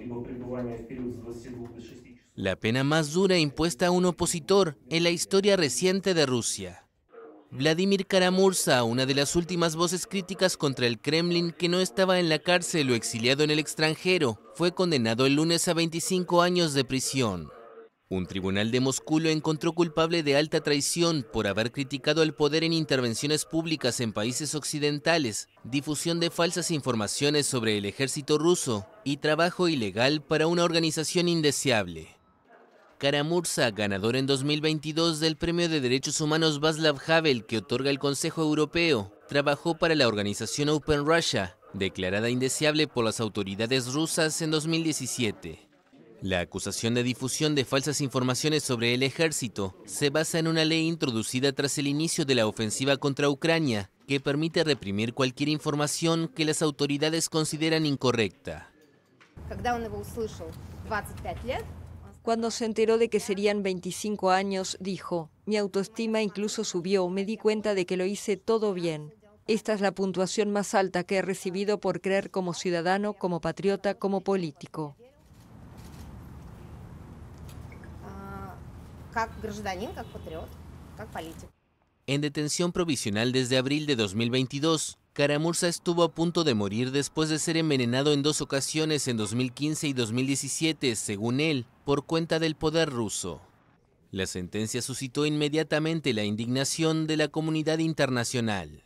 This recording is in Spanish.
Este pues, la pena más dura impuesta a un opositor en la historia reciente de Rusia. Vladimir Karamursa, una de las últimas voces críticas contra el Kremlin que no estaba en la cárcel o exiliado en el extranjero, fue condenado el lunes a 25 años de prisión. Un tribunal de Moscú lo encontró culpable de alta traición por haber criticado el poder en intervenciones públicas en países occidentales, difusión de falsas informaciones sobre el ejército ruso y trabajo ilegal para una organización indeseable. Karamursa, ganador en 2022 del Premio de Derechos Humanos Václav Havel que otorga el Consejo Europeo, trabajó para la organización Open Russia, declarada indeseable por las autoridades rusas en 2017. La acusación de difusión de falsas informaciones sobre el ejército se basa en una ley introducida tras el inicio de la ofensiva contra Ucrania, que permite reprimir cualquier información que las autoridades consideran incorrecta. Cuando se enteró de que serían 25 años, dijo, mi autoestima incluso subió, me di cuenta de que lo hice todo bien. Esta es la puntuación más alta que he recibido por creer como ciudadano, como patriota, como político. En detención provisional desde abril de 2022, Caramurza estuvo a punto de morir después de ser envenenado en dos ocasiones en 2015 y 2017, según él, por cuenta del poder ruso. La sentencia suscitó inmediatamente la indignación de la comunidad internacional.